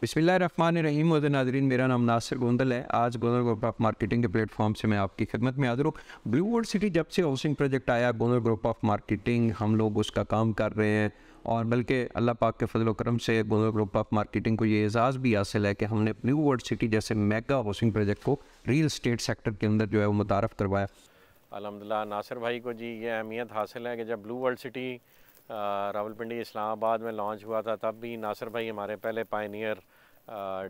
बिसमीम नाजरीन मेरा नाम नासिर गोंदल है आज गोंदल ग्रुप ऑफ मार्केटिंग के प्लेटफॉर्म से मैं आपकी खिदमत में हाजिर हूँ ब्लू वर्ल्ड सिटी जब से हाउसिंग प्रोजेक्ट आया गोंदल ग्रुप ऑफ मार्केटिंग हम लोग उसका काम कर रहे हैं और बल्कि अल्लाह पाक के फजल करम से गोंदल ग्रुप ऑफ मार्केटिंग को ये एजाज़ भी हासिल है कि हमने ब्लू वर्ल्ड सिटी जैसे मेगा हाउसिंग प्रोजेक्ट को रियल स्टेट सेक्टर के अंदर जो है वो मुतारफ़ करवाया अलहमदिल्ला नासिर भाई को जी ये अहमियत हासिल है कि जब blue world city Rawalpindi Islamabad में लॉन्च हुआ था तब भी नासिर भाई हमारे पहले पाइनियर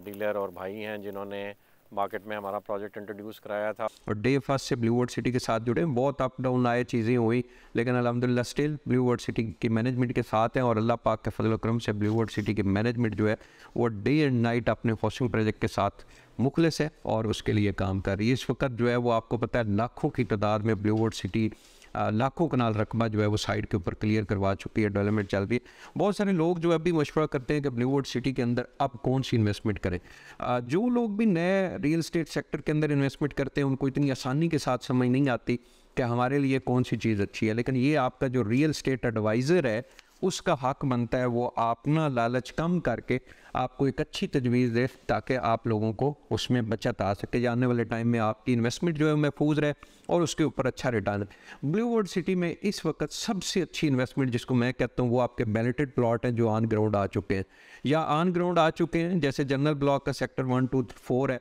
डीलर और भाई हैं जिन्होंने मार्केट में हमारा प्रोजेक्ट इंट्रोड्यूस कराया था और डे फर्स्ट से ब्लू वर्ड सिटी के साथ जुड़े बहुत अप डाउन आए चीज़ें हुई लेकिन अलहमदिल्ला स्टिल ब्लू वर्ड सिटी की मैनेजमेंट के साथ हैं और अल्लाह पाक के फजल करम से ब्लू वर्ड सिटी की मैनेजमेंट जो है वो डे एंड नाइट अपने हॉस्टिंग प्रोजेक्ट के साथ मुखलस है और उसके लिए काम कर रही है इस वक्त जो है वो आपको पता है लाखों की तादाद में ब्लू वर्ड सिटी लाखों कनाल रकबा जो है वो साइड के ऊपर क्लियर करवा चुकी है डेवलपमेंट चल रही है बहुत सारे लोग जो है अभी मशवरा करते हैं कि बॉलीवुड सिटी के अंदर अब कौन सी इन्वेस्टमेंट करें जो लोग भी नए रियल इस्टेट सेक्टर के अंदर इन्वेस्टमेंट करते हैं उनको इतनी आसानी के साथ समझ नहीं आती कि हमारे लिए कौन सी चीज़ अच्छी है लेकिन ये आपका जो रियल स्टेट एडवाइज़र है उसका हक बनता है वो अपना लालच कम करके आपको एक अच्छी तजवीज़ दे ताकि आप लोगों को उसमें बचत आ सके आने वाले टाइम में आपकी इन्वेस्टमेंट जो है महफूज रहे और उसके ऊपर अच्छा रिटर्न ब्लू वर्ल्ड सिटी में इस वक्त सबसे अच्छी इन्वेस्टमेंट जिसको मैं कहता हूँ वो आपके बैलेटेड प्लाट हैं जो ऑन ग्राउंड आ चुके हैं या ऑन ग्राउंड आ चुके हैं जैसे जनरल ब्लॉक का सेक्टर वन टू फोर है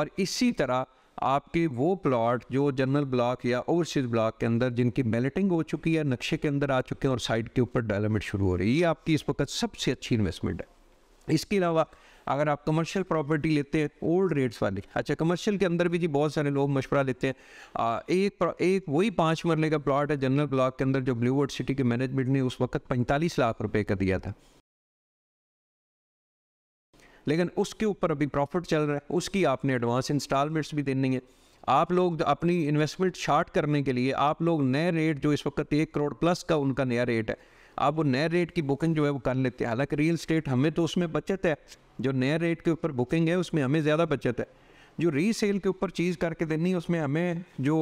और इसी तरह आपके वो प्लॉट जो जनरल ब्लॉक या ओवरसीज ब्लॉक के अंदर जिनकी बैलेटिंग हो चुकी है नक्शे के अंदर आ चुके हैं और साइड के ऊपर डेवलपमेंट शुरू हो रही है ये आपकी इस वक्त सबसे अच्छी इन्वेस्टमेंट है इसके अलावा अगर आप कमर्शियल प्रॉपर्टी लेते हैं ओल्ड रेट्स वाले अच्छा कमर्शियल के अंदर भी जी बहुत सारे लोग मशवरा लेते हैं आ, एक एक वही पाँच मरले का प्लॉट है जनरल ब्लॉक के अंदर जो ब्लूवर्ड सिटी के मैनेजमेंट ने उस वक्त पैंतालीस लाख रुपए का दिया था लेकिन उसके ऊपर अभी प्रॉफिट चल रहा है उसकी आपने एडवांस इंस्टॉलमेंट्स भी देनी है आप लोग अपनी इन्वेस्टमेंट शार्ट करने के लिए आप लोग नए रेट जो इस वक्त एक करोड़ प्लस का उनका नया रेट है आप वो नए रेट की बुकिंग जो है वो कर लेते हैं हालांकि रियल स्टेट हमें तो उसमें बचत है जो नए रेट के ऊपर बुकिंग है उसमें हमें ज़्यादा बचत है जो रीसेल के ऊपर चीज़ करके देनी है उसमें हमें जो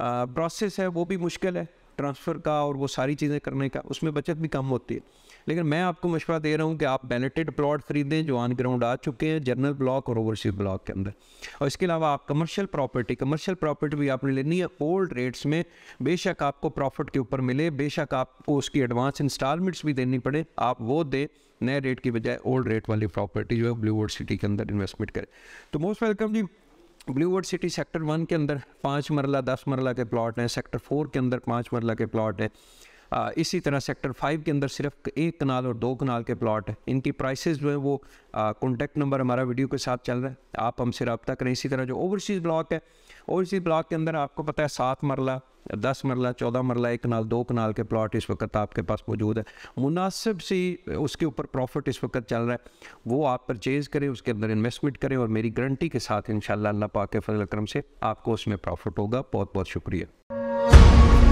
प्रोसेस है वो भी मुश्किल है ट्रांसफ़र का और वो सारी चीज़ें करने का उसमें बचत भी कम होती है लेकिन मैं आपको मशवरा दे रहा हूँ कि आप बेनेटेड प्लॉट खरीदें जो ऑन ग्राउंड आ चुके हैं जनरल ब्लॉक और ओवरसीज ब्लॉक के अंदर और इसके अलावा आप कमर्शियल प्रॉपर्टी कमर्शियल प्रॉपर्टी भी आपने लेनी है ओल्ड रेट्स में बेशक आपको प्रॉफिट के ऊपर मिले बेशक आपको उसकी एडवांस इंस्टॉलमेंट्स भी देनी पड़े आप वो दें नए रेट की बजाय ओल्ड रेट वाली प्रॉपर्टी जो है ब्लूवर्ड सिटी के अंदर इन्वेस्टमेंट करें तो most welcome ji blue world city sector one के अंदर पाँच मरला दस मरला के प्लॉट हैं सेक्टर फोर के अंदर पाँच मरला के प्लॉट हैं इसी तरह सेक्टर फाइव के अंदर सिर्फ एक कनाल और दो कनाल के प्लाट हैं इनकी प्राइसेस जो है वो कॉन्टैक्ट नंबर हमारा वीडियो के साथ चल रहा है आप हमसे रबता करें इसी तरह जो ओवरसीज़ ब्लॉक है ओवरसीज़ ब्लॉक के अंदर आपको पता है सात मरला दस मरला चौदह मरला एक कनाल दो कनाल के प्लाट इस वक्त आपके पास मौजूद है मुनासिब सी उसके ऊपर प्रॉफिट इस वक्त चल रहा है वो आप परचेज़ करें उसके अंदर इन्वेस्टमेंट करें और मेरी गारंटी के साथ इन अल्लाह पाक फजल करम से आपको उसमें प्रॉफिट होगा बहुत बहुत शुक्रिया